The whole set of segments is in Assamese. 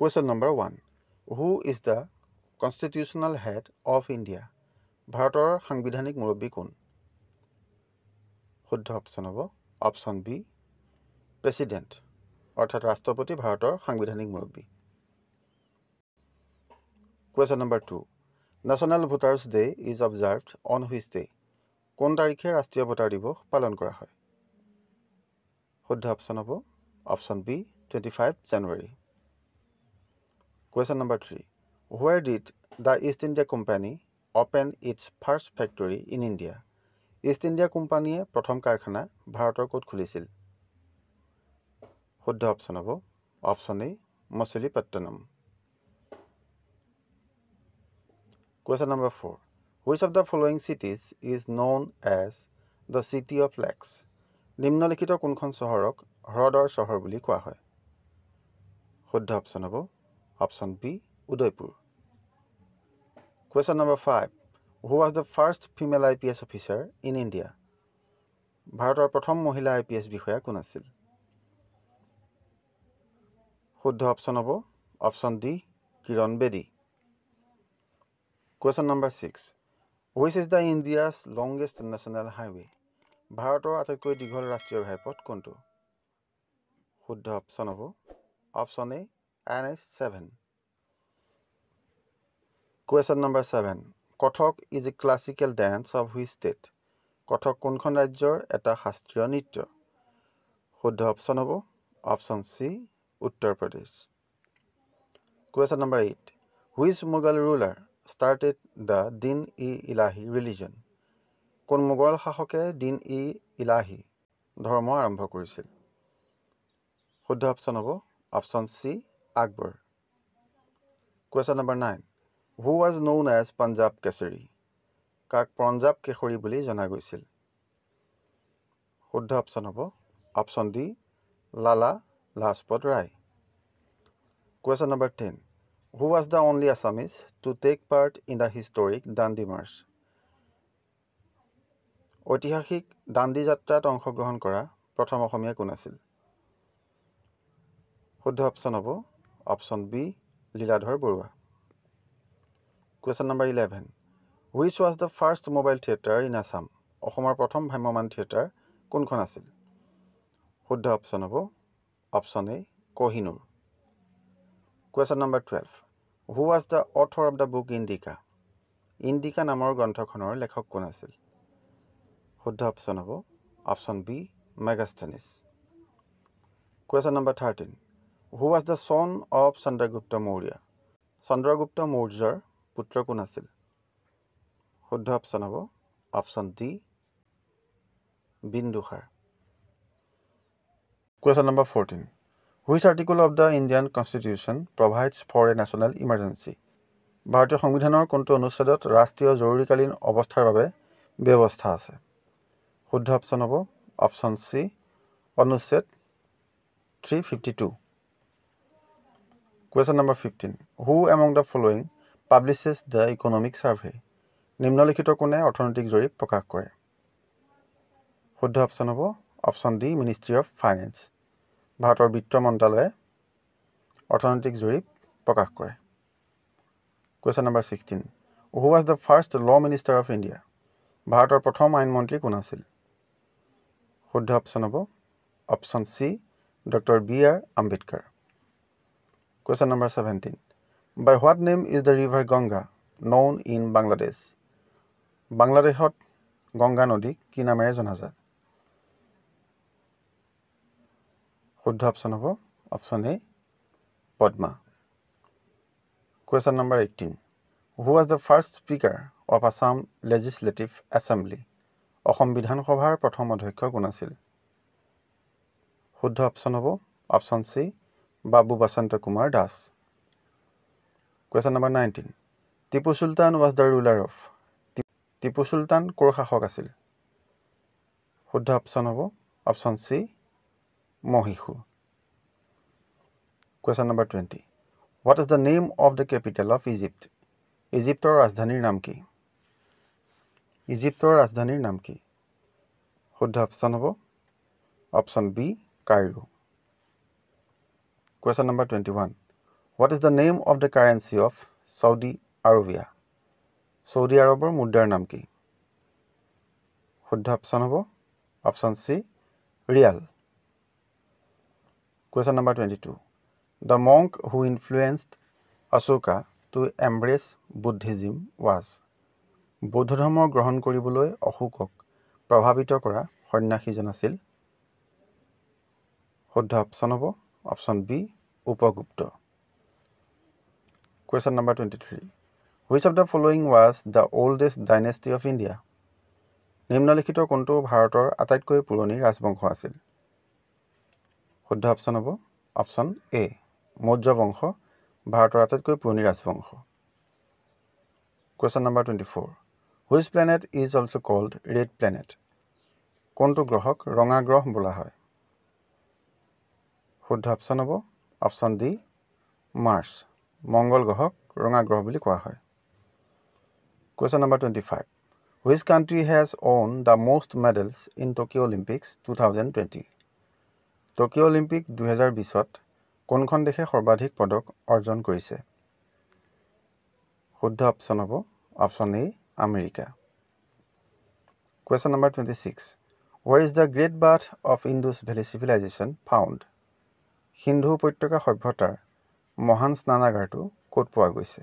question number one who is the constitutional head of India ভাৰতৰ সাংবিধানিক মুৰব্বী কোন শুদ্ধ অপশ্যন হ'ব অপশ্যন বি প্ৰেচিডেণ্ট অৰ্থাৎ ৰাষ্ট্ৰপতি ভাৰতৰ সাংবিধানিক মুৰব্বী question number two national voters day is observed on which day কোন তাৰিখে ৰাষ্ট্ৰীয় ভোটাৰ দিৱস পালন কৰা হয় শুদ্ধ অপশ্যন হ'ব option B twenty five January question number three where did the East India Company open its first factory in India East India কোম্পানীয়ে প্ৰথম কাৰখানা ভাৰতৰ ক'ত খুলিছিল শুদ্ধ অপশ্যন হ'ব option A Machilipatnam question number four which of the following cities is known as the city of lakes নিম্নলিখিত কোনখন চহৰক হ্ৰদৰ চহৰ বুলি কোৱা হয় শুদ্ধ অপশ্যন হ'ব option B Udaipur question number five who was the first female I P S officer in India ভাৰতৰ প্ৰথম মহিলা আই পি এছ বিষয়া কোন আছিল শুদ্ধ অপশ্যন হ'ব option D Kiran Bedi question number six which is the India's longest national highway ভাৰতৰ আটাইতকৈ দীঘল ৰাষ্ট্ৰীয় ঘাইপথ কোনটো শুদ্ধ অপশ্যন হ'ব option A N H seven question number seven Kathak is a classical dance of which state Kathak কোনখন ৰাজ্যৰ এটা শাস্ত্ৰীয় নৃত্য শুদ্ধ অপশ্যন হ'ব option C Uttar Pradesh question number eight which Mughal ruler started the Din i Ilahi religion কোন মোগল শাসকে দিন ই ইলাহী ধৰ্ম আৰম্ভ কৰিছিল শুদ্ধ অপশ্যন হ'ব option C Akbar question number nine who was known as Punjab Kesari কাক পঞ্জাৱ কেশৰী বুলি জনা গৈছিল শুদ্ধ অপশ্যন হ'ব option D Lala Lajpat Rai question number ten who was the only Assamese to take part in the historic Dandi march ঐতিহাসিক দাণ্ডি যাত্ৰাত অংশগ্ৰহণ কৰা প্ৰথম অসমীয়া কোন আছিল শুদ্ধ অপশ্যন হ'ব option B Liladhar Barua question number eleven which was the first mobile theatre in Assam অসমৰ প্ৰথম ভ্ৰাম্যমান থিয়েটাৰ কোনখন আছিল শুদ্ধ অপশ্যন হ'ব option A Kohinoor question number twelve who was the author of the book Indica Indica নামৰ গ্ৰন্থখনৰ লেখক কোন আছিল শুদ্ধ অপশ্যন হ'ব option B Megasthenes question number thirteen who was the son of Chandragupta Maurya Chandragupta মৌৰ্যৰ পুত্ৰ কোন আছিল শুদ্ধ অপশ্যন হ'ব option D Bindusara question number fourteen which article of the Indian constitution provides for a national emergency ভাৰতীয় সংবিধানৰ কোনটো অনুচ্ছেদত ৰাষ্ট্ৰীয় জৰুৰীকালীন অৱস্থাৰ বাবে ব্যৱস্থা আছে শুদ্ধ অপশ্যন হ'ব অপশ্যন চি অনুচ্ছেদ three fifty two question number fifteen who among the following publishes the economic survey নিম্নলিখিত কোনে অৰ্থনৈতিক জৰীপ প্ৰকাশ কৰে শুদ্ধ অপশ্যন হ'ব option D ministry of finance ভাৰতৰ বিত্ত মন্ত্ৰালয়ে অৰ্থনৈতিক জৰীপ প্ৰকাশ কৰে question number sixteen who was the first law minister of India ভাৰতৰ প্ৰথম আইন মন্ত্ৰী কোন আছিল শুদ্ধ অপশ্যন হ'ব option C doctor B R Ambedkar question number seventeen by what name is the river Ganga known in Bangladesh বাংলাদেশত গংগা নদীক কি নামেৰে জনা যায় শুদ্ধ অপশ্যন হ'ব option A Padma question number eighteen who is the first speaker of Assam legislative assembly Assam বিধানসভাৰ প্ৰথম অধ্যক্ষ কোন আছিল শুদ্ধ অপশ্যন হ'ব option C Babu Basanta Kumar Das question number nineteen Tipu Sultan was the ruler of Tipu Sultan ক'ৰ শাসক আছিল শুদ্ধ অপশ্যন হ'ব option C Mysore question number twenty what is the name of the capital of Egypt ইজিপ্তৰ ৰাজধানীৰ নাম কি ইজিপ্তৰ ৰাজধানীৰ নাম কি শুদ্ধ অপশ্যন হ'ব option B Cairo question number twenty one what is the name of the currency of Saudi Arabia Saudi আৰবৰ মুদ্ৰাৰ নাম কি শুদ্ধ অপশ্যন হ'ব option C riyal question number twenty two the monk who influenced Ashoka to embrace Buddhism was বৌদ্ধ ধৰ্ম গ্ৰহণ কৰিবলৈ অশোকক প্ৰভাৱিত কৰা সন্যাসীজন আছিল শুদ্ধ অপশ্যন হ'ব option B Upagupta question number 23 which of the following was the oldest dynasty of india নিম্নলিখিত কোনটো ভাৰতৰ আটাইতকৈ পুৰণি ৰাজবংশ আছিল শুদ্ধ অপশ্যন হ'ব অপশ্যন এ মৌৰ্য বংশ ভাৰতৰ আটাইতকৈ পুৰণি ৰাজবংশ question number twenty four which planet is also called red planet কোনটো গ্ৰহক ৰঙা গ্ৰহ বোলা হয় শুদ্ধ অপশ্যন হ'ব অপশ্যন ডি মাৰ্চ মংগল গ্ৰহক ৰঙা গ্ৰহ বুলি কোৱা হয় question number twenty five which country has won the most medals in Tokyo' Olympics two thousand twenty Tokyo' Olympic দুহেজাৰ বিছত কোনখন দেশে সৰ্বাধিক পদক অৰ্জন কৰিছে শুদ্ধ অপশ্যন হ'ব option A America question number twenty six where is the great bath of Indus valley civilization found Sindhu উপত্যকা সভ্যতাৰ মহান স্নানাগাৰটো ক'ত পোৱা গৈছে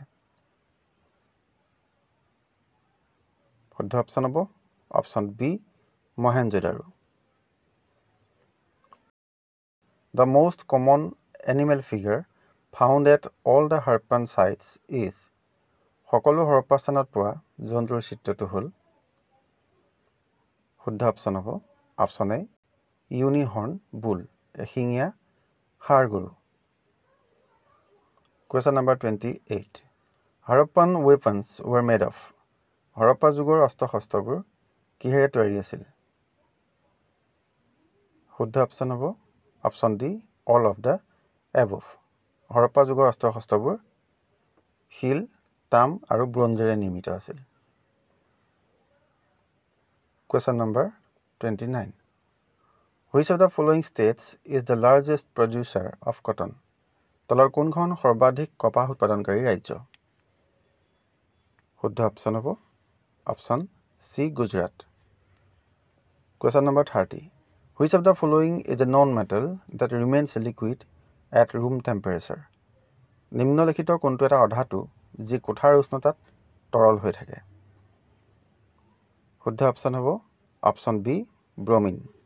শুদ্ধ অপশ্যন হ'ব option B Mohenjodaro the most common animal figure found at all the Harappan sites is সকলো হৰপ্পা স্থানত পোৱা জন্তুৰ চিত্ৰটো হ'ল শুদ্ধ অপশ্যন হ'ব অপশ্যন এ ইউনিহৰ্ণ বুল এশিঙীয়া সাৰ গৰু question number twenty eight Harappan weapons were made of Harappa যুগৰ অস্ত্ৰ শস্ত্ৰবোৰ কিহেৰে তৈয়াৰী আছিল শুদ্ধ অপশ্যন হ'ব option D all of the above Harappa যুগৰ অস্ত্ৰ শস্ত্ৰবোৰ শিল তাম আৰু ব্ৰঞ্জেৰে নিৰ্মিত আছিল question number twenty nine which of the following states is the largest producer of cotton তলৰ কোনখন সৰ্বাধিক কপাহ উৎপাদনকাৰী ৰাজ্য শুদ্ধ অপশ্যন হ'ব option C Gujarat question number thirty which of the following is a non metal that remains a liquid at room temperature নিম্নলিখিত কোনটো এটা অধাটো যি কোঠাৰ উষ্ণতাত তৰল হৈ থাকে শুদ্ধ অপশ্যন হ'ব অপশ্যন বি ব্ৰমিন